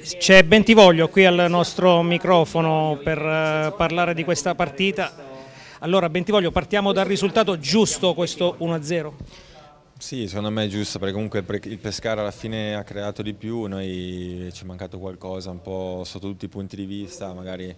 C'è Bentivoglio qui al nostro microfono per eh, parlare di questa partita. Allora Bentivoglio partiamo dal risultato giusto questo 1-0. Sì, secondo me è giusto perché comunque il Pescara alla fine ha creato di più, noi ci è mancato qualcosa un po' sotto tutti i punti di vista, magari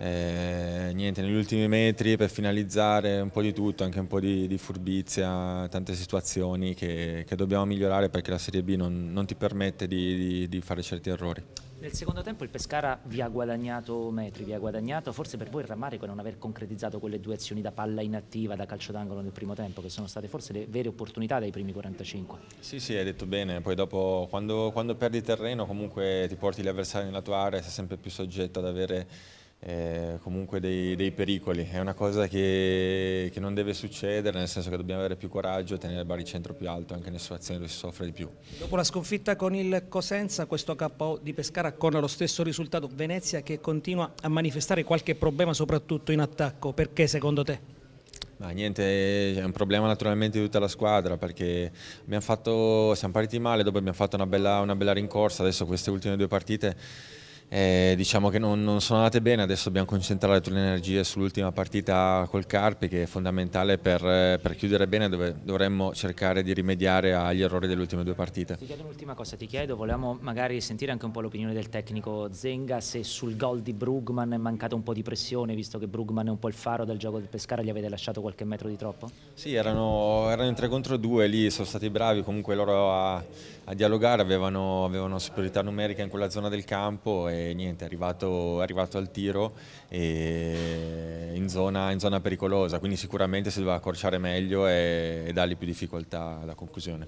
e, eh, niente, negli ultimi metri per finalizzare un po' di tutto, anche un po' di, di furbizia, tante situazioni che, che, dobbiamo migliorare perché la Serie B non, non ti permette di, di, di, fare certi errori. Nel secondo tempo il Pescara vi ha guadagnato metri, vi ha guadagnato forse per voi il rammarico è non aver concretizzato quelle due azioni da palla inattiva, da calcio d'angolo nel primo tempo, che sono state forse le vere opportunità dei primi 45. Sì, sì, hai detto bene, poi dopo quando, quando perdi terreno comunque ti porti gli avversari nella tua area, sei sempre più soggetto ad avere eh, comunque dei, dei, pericoli. È una cosa che, che, non deve succedere, nel senso che dobbiamo avere più coraggio e tenere il baricentro più alto anche nelle situazioni dove si soffre di più. Dopo la sconfitta con il Cosenza, questo KO di Pescara con lo stesso risultato. Venezia che continua a manifestare qualche problema soprattutto in attacco. Perché secondo te? Ma niente, è un problema naturalmente di tutta la squadra perché fatto, siamo partiti male, dopo abbiamo fatto una bella, una bella rincorsa, adesso queste ultime due partite eh, diciamo che non, non, sono andate bene, adesso dobbiamo concentrare tutte le energie sull'ultima partita col Carpi che è fondamentale per, per chiudere bene dove dovremmo cercare di rimediare agli errori delle ultime due partite. Ti chiedo un'ultima cosa, ti chiedo, volevamo magari sentire anche un po' l'opinione del tecnico Zenga se sul gol di Brugman è mancata un po' di pressione visto che Brugman è un po' il faro del gioco del Pescara, gli avete lasciato qualche metro di troppo? Sì, erano, erano in 3 contro 2, lì sono stati bravi comunque loro a, a dialogare, avevano, avevano superiorità numerica in quella zona del campo niente, è arrivato, è arrivato al tiro in zona, in, zona, pericolosa, quindi sicuramente si doveva accorciare meglio e, e dargli più difficoltà alla conclusione.